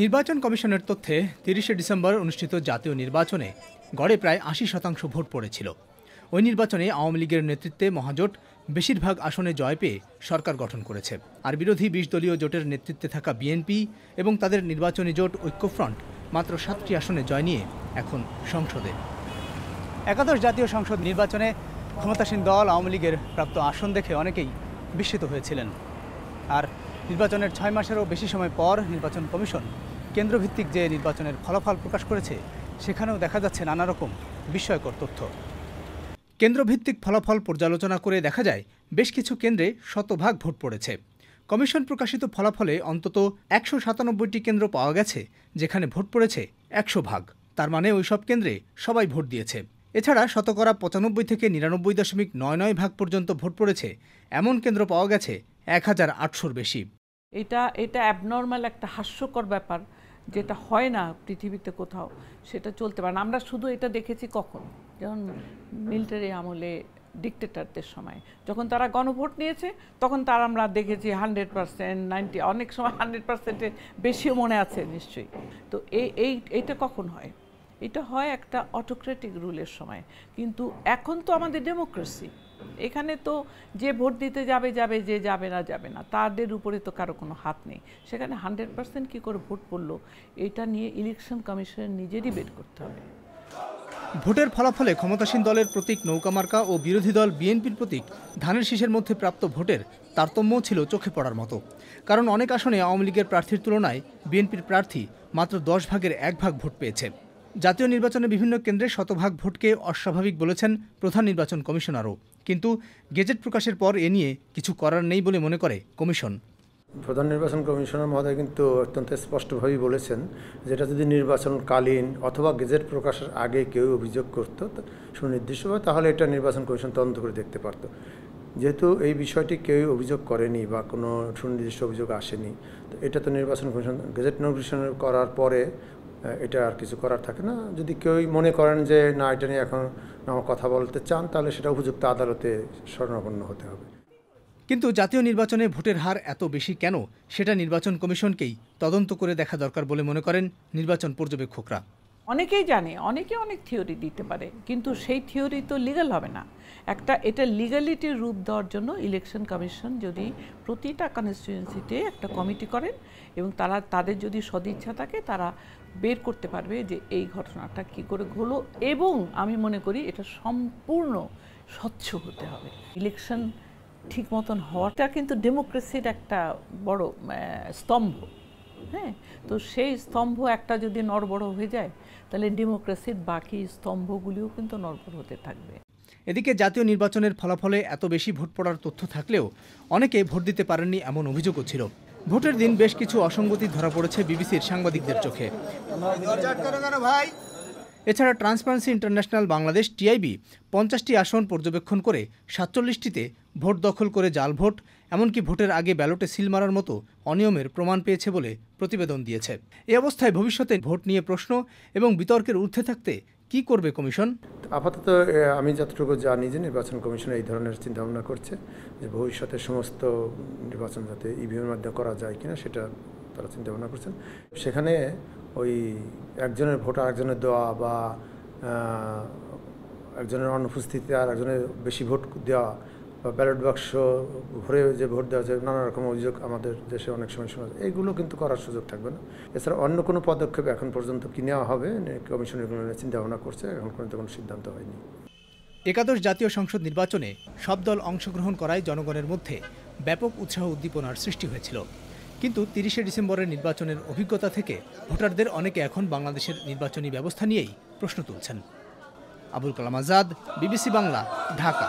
নির্বাচন কমিশনের তথ্যে তিরিশে ডিসেম্বর অনুষ্ঠিত জাতীয় নির্বাচনে গড়ে প্রায় আশি শতাংশ ভোট পড়েছিল ওই নির্বাচনে আওয়ামী লীগের নেতৃত্বে মহাজোট বেশিরভাগ আসনে জয় পেয়ে সরকার গঠন করেছে আর বিরোধী বিশ দলীয় জোটের নেতৃত্বে থাকা বিএনপি এবং তাদের নির্বাচনী জোট ঐক্যফ্রন্ট মাত্র সাতটি আসনে জয় নিয়ে এখন সংসদে একাদশ জাতীয় সংসদ নির্বাচনে ক্ষমতাসীন দল আওয়ামী লীগের প্রাপ্ত আসন দেখে অনেকেই বিস্মিত হয়েছিলেন আর নির্বাচনের ছয় মাসেরও বেশি সময় পর নির্বাচন কমিশন কেন্দ্রভিত্তিক যে নির্বাচনের ফলাফল প্রকাশ করেছে সেখানেও দেখা যাচ্ছে নানা রকম বিস্ময়কর তথ্য কেন্দ্রভিত্তিক ফলাফল পর্যালোচনা করে দেখা যায় বেশ কিছু কেন্দ্রে শতভাগ ভোট পড়েছে কমিশন প্রকাশিত ফলাফলে অন্তত একশো সাতানব্বইটি কেন্দ্র পাওয়া গেছে যেখানে ভোট পড়েছে একশো ভাগ তার মানে ওই সব কেন্দ্রে সবাই ভোট দিয়েছে এছাড়া শতকরা পঁচানব্বই থেকে নিরানব্বই দশমিক নয় নয় ভাগ পর্যন্ত ভোট পড়েছে এমন কেন্দ্র পাওয়া গেছে এক হাজার আটশোর বেশি এটা এটা অ্যাবনর্মাল একটা হাস্যকর ব্যাপার যেটা হয় না পৃথিবীতে কোথাও সেটা চলতে পারে না আমরা শুধু এটা দেখেছি কখন যেমন মিলিটারি আমলে ডিকটেটারদের সময় যখন তারা গণভোট নিয়েছে তখন তারা আমরা দেখেছি হান্ড্রেড পার্সেন্ট নাইনটি অনেক সময় হান্ড্রেড পার্সেন্টের বেশিও মনে আছে নিশ্চয়ই তো এই এই এইটা কখন হয় এটা হয় একটা অটোক্রেটিক রুলের সময় কিন্তু এখন তো আমাদের ডেমোক্রেসি এখানে তো যে ভোট দিতে যাবে যাবে যে যাবে না যাবে না তাদের উপরে তো কারো কোনো হাত নেই সেখানে হান্ড্রেড পার্সেন্ট কী করে ভোট পড়লো এটা নিয়ে ইলেকশন কমিশনের নিজেরই বের করতে হবে ভোটের ফলাফলে ক্ষমতাসীন দলের প্রতীক নৌকামার্কা ও বিরোধী দল বিএনপির প্রতীক ধানের শীষের মধ্যে প্রাপ্ত ভোটের তারতম্য ছিল চোখে পড়ার মতো কারণ অনেক আসনে আওয়ামী লীগের প্রার্থীর তুলনায় বিএনপির প্রার্থী মাত্র দশ ভাগের এক ভাগ ভোট পেয়েছে জাতীয় নির্বাচনে বিভিন্ন কেন্দ্রে শতভাগ ভোটকে অস্বাভাবিক বলেছেন প্রধান নির্বাচন কমিশনারও কিন্তু গেজেট প্রকাশের পর এ নিয়ে কিছু করার নেই বলে মনে করে কমিশন প্রধান নির্বাচন কমিশনার মহোদয় কিন্তু অত্যন্ত স্পষ্টভাবেই বলেছেন যেটা যদি নির্বাচনকালীন অথবা গেজেট প্রকাশের আগে কেউ অভিযোগ করত সুনির্দিষ্টভাবে তাহলে এটা নির্বাচন কমিশন তদন্ত করে দেখতে পারত যেহেতু এই বিষয়টি কেউই অভিযোগ করেনি বা কোনো সুনির্দিষ্ট অভিযোগ আসেনি তো এটা তো নির্বাচন কমিশন গেজেট নোটিফিকেশন করার পরে এটা আর কিছু করার থাকে না যদি কেউই মনে করেন যে না এটা নিয়ে এখন আমার কথা বলতে চান তাহলে সেটা উপযুক্ত আদালতে স্মরণাপন্ন হতে হবে কিন্তু জাতীয় নির্বাচনে ভোটের হার এত বেশি কেন সেটা নির্বাচন কমিশনকেই তদন্ত করে দেখা দরকার বলে মনে করেন নির্বাচন পর্যবেক্ষকরা অনেকেই জানে অনেকে অনেক থিওরি দিতে পারে কিন্তু সেই থিওরি তো লিগাল হবে না একটা এটা লিগালিটির রূপ দেওয়ার জন্য ইলেকশন কমিশন যদি প্রতিটা কনস্টিটুয়েন্সিতে একটা কমিটি করেন এবং তারা তাদের যদি সদিচ্ছা থাকে তারা বের করতে পারবে যে এই ঘটনাটা কি করে ঘোলো এবং আমি মনে করি এটা সম্পূর্ণ স্বচ্ছ হতে হবে ইলেকশন ঠিক মতন হওয়াটা কিন্তু ডেমোক্রেসির একটা বড় স্তম্ভ হ্যাঁ তো সেই স্তম্ভ একটা যদি নড়বড় হয়ে যায় তাহলে ডেমোক্রেসির বাকি স্তম্ভগুলিও কিন্তু নড়বড় হতে থাকবে এদিকে জাতীয় নির্বাচনের ফলাফলে এত বেশি ভোট পড়ার তথ্য থাকলেও অনেকে ভোট দিতে পারেননি এমন অভিযোগও ছিল ভোটের দিন বেশ কিছু অসঙ্গতি ধরা পড়েছে বিবিসির সাংবাদিকদের চোখে এছাড়া ট্রান্সপারেন্সি ইন্টারন্যাশনাল বাংলাদেশ টিআইবি পঞ্চাশটি আসন পর্যবেক্ষণ করে সাতচল্লিশটিতে ভোট দখল করে জাল ভোট এমনকি ভোটের আগে ব্যালটে সিল মারার মতো অনিয়মের প্রমাণ পেয়েছে বলে প্রতিবেদন দিয়েছে এ অবস্থায় ভবিষ্যতে ভোট নিয়ে প্রশ্ন এবং বিতর্কের ঊর্ধ্বে থাকতে কি করবে কমিশন আপাতত আমি যতটুকু জানি যে নির্বাচন কমিশন এই ধরনের চিন্তাভাবনা করছে যে ভবিষ্যতে সমস্ত নির্বাচন যাতে ইভিএমের e মাধ্যমে করা যায় কিনা সেটা তারা চিন্তাভাবনা করছেন সেখানে ওই একজনের ভোট আরেকজনের দেওয়া বা একজনের অনুপস্থিতি আর একজনের বেশি ভোট দেওয়া বা ব্যালট বাক্স ভরে যে ভোট দেওয়া যায় নানা রকম অভিযোগ আমাদের দেশে অনেক সময় শোনা যায় এইগুলো কিন্তু করার সুযোগ থাকবে না এছাড়া অন্য কোনো পদক্ষেপ এখন পর্যন্ত কি নেওয়া হবে কমিশন এগুলো নিয়ে চিন্তাভাবনা করছে এখন পর্যন্ত কোনো সিদ্ধান্ত হয়নি একাদশ জাতীয় সংসদ নির্বাচনে সব দল অংশগ্রহণ করায় জনগণের মধ্যে ব্যাপক উৎসাহ উদ্দীপনার সৃষ্টি হয়েছিল কিন্তু তিরিশে ডিসেম্বরের নির্বাচনের অভিজ্ঞতা থেকে ভোটারদের অনেকে এখন বাংলাদেশের নির্বাচনী ব্যবস্থা নিয়েই প্রশ্ন তুলছেন আবুল কালাম আজাদ বিবিসি বাংলা ঢাকা